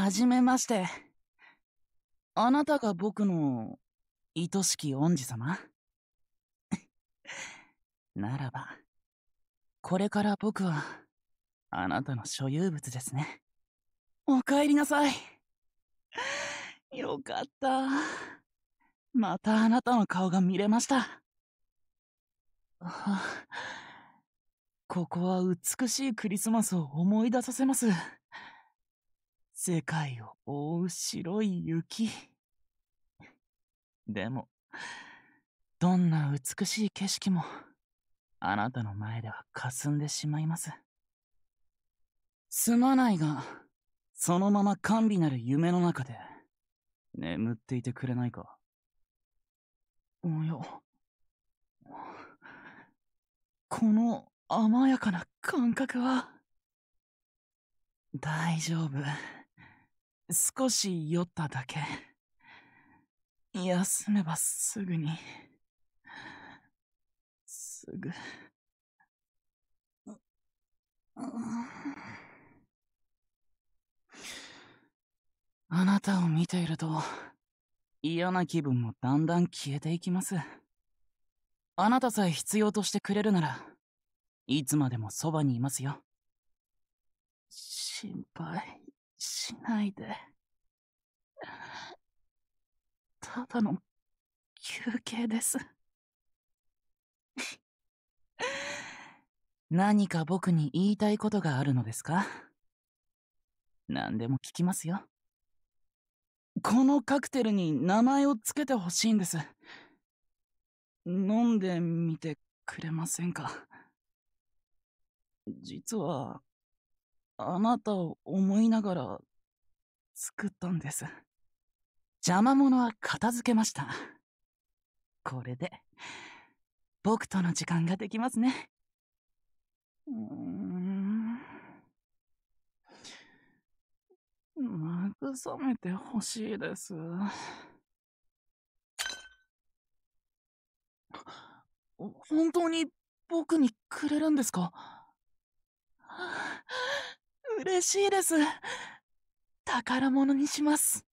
はじめまして。あなたが僕の愛しき恩師様 ならば、これから僕はあなたの所有物ですね。お帰りなさい。よかった。またあなたの顔が見れました。ここは美しいクリスマスを思い出させます。世界を覆う白い雪。でも、どんな美しい景色も、あなたの前では霞んでしまいます。すまないが、そのまま甘美なる夢の中で、眠っていてくれないか。おや、この甘やかな感覚は、大丈夫。少し酔っただけ。休めばすぐに。すぐ。あなたを見ていると嫌な気分もだんだん消えていきます。あなたさえ必要としてくれるならいつまでもそばにいますよ。心配。しないで。ただの休憩です。何か僕に言いたいことがあるのですか何でも聞きますよ。このカクテルに名前をつけてほしいんです。飲んでみてくれませんか実は、あなたを思いながら作ったんです。邪魔者は片付けました。これで、僕との時間ができますね。うーん。慰めてほしいです。本当に僕にくれるんですか嬉しいです。宝物にします。